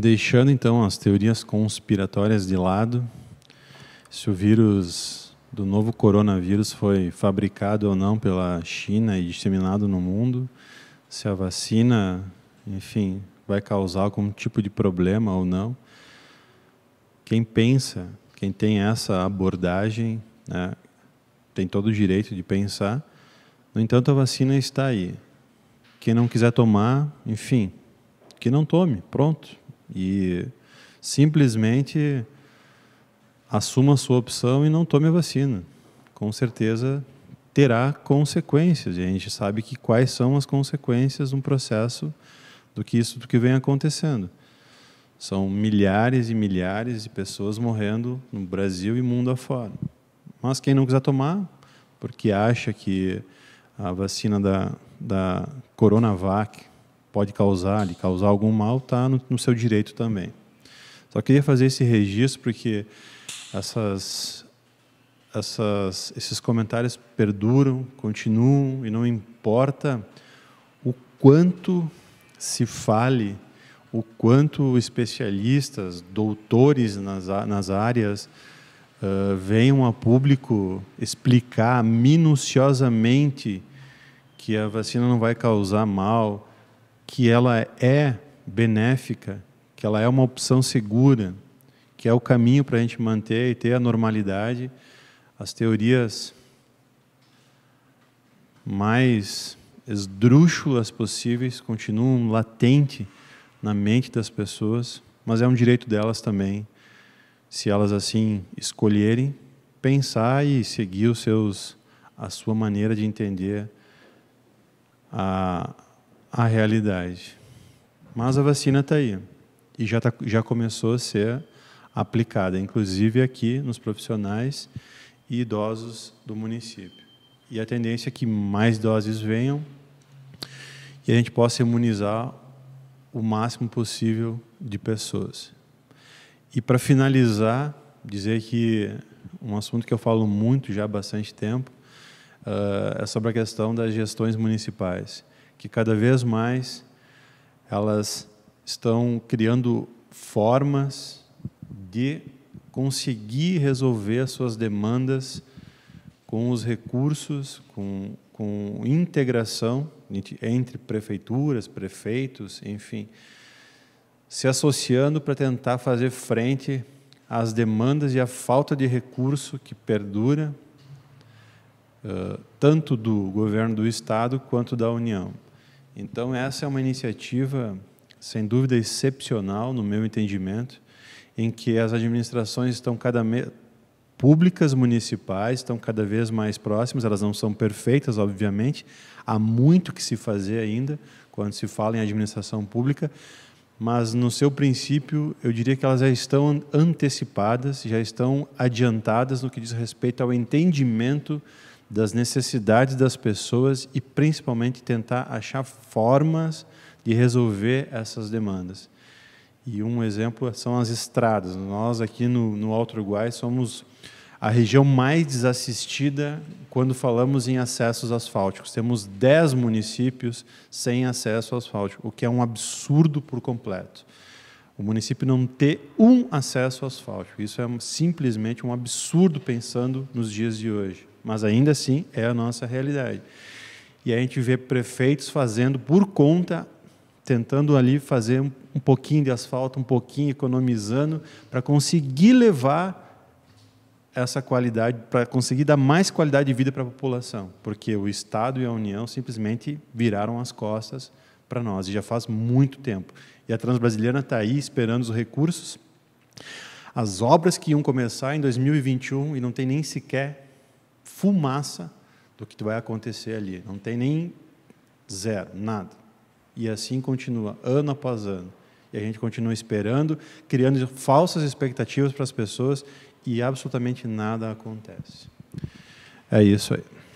Deixando então as teorias conspiratórias de lado, se o vírus do novo coronavírus foi fabricado ou não pela China e disseminado no mundo, se a vacina, enfim, vai causar algum tipo de problema ou não. Quem pensa, quem tem essa abordagem, né, tem todo o direito de pensar. No entanto, a vacina está aí. Quem não quiser tomar, enfim, que não tome, pronto. E simplesmente assuma a sua opção e não tome a vacina. Com certeza terá consequências, e a gente sabe que quais são as consequências no processo do que isso do que vem acontecendo. São milhares e milhares de pessoas morrendo no Brasil e mundo afora. Mas quem não quiser tomar, porque acha que a vacina da, da Coronavac pode causar, lhe causar algum mal, está no, no, seu direito também. Só queria fazer esse registro porque essas, essas, esses comentários perduram, continuam e não importa o quanto se fale, o quanto especialistas, doutores nas, nas áreas uh, venham a público explicar minuciosamente que a vacina não vai causar mal, que ela é benéfica, que ela é uma opção segura, que é o caminho para a gente manter e ter a normalidade, as teorias mais esdrúxulas possíveis continuam latente na mente das pessoas, mas é um direito delas também, se elas assim escolherem, pensar e seguir os seus a sua maneira de entender a a realidade. Mas a vacina está aí e já, tá, já começou a ser aplicada, inclusive aqui nos profissionais e idosos do município. E a tendência é que mais doses venham e a gente possa imunizar o máximo possível de pessoas. E para finalizar, dizer que um assunto que eu falo muito já há bastante tempo uh, é sobre a questão das gestões municipais que cada vez mais elas estão criando formas de conseguir resolver as suas demandas com os recursos, com, com integração entre prefeituras, prefeitos, enfim, se associando para tentar fazer frente às demandas e à falta de recurso que perdura, eh, tanto do governo do Estado quanto da União. Então, essa é uma iniciativa, sem dúvida, excepcional, no meu entendimento, em que as administrações estão cada públicas municipais estão cada vez mais próximas, elas não são perfeitas, obviamente, há muito que se fazer ainda quando se fala em administração pública, mas no seu princípio, eu diria que elas já estão antecipadas, já estão adiantadas no que diz respeito ao entendimento das necessidades das pessoas e principalmente tentar achar formas de resolver essas demandas. E um exemplo são as estradas. Nós aqui no, no Alto Uruguai somos a região mais desassistida quando falamos em acessos asfálticos. Temos 10 municípios sem acesso asfáltico, o que é um absurdo por completo. O município não ter um acesso asfáltico. Isso é simplesmente um absurdo pensando nos dias de hoje mas ainda assim é a nossa realidade. E a gente vê prefeitos fazendo por conta, tentando ali fazer um pouquinho de asfalto, um pouquinho economizando, para conseguir levar essa qualidade, para conseguir dar mais qualidade de vida para a população, porque o Estado e a União simplesmente viraram as costas para nós, e já faz muito tempo. E a Transbrasiliana está aí esperando os recursos. As obras que iam começar em 2021 e não tem nem sequer fumaça do que vai acontecer ali. Não tem nem zero, nada. E assim continua, ano após ano. E a gente continua esperando, criando falsas expectativas para as pessoas e absolutamente nada acontece. É isso aí.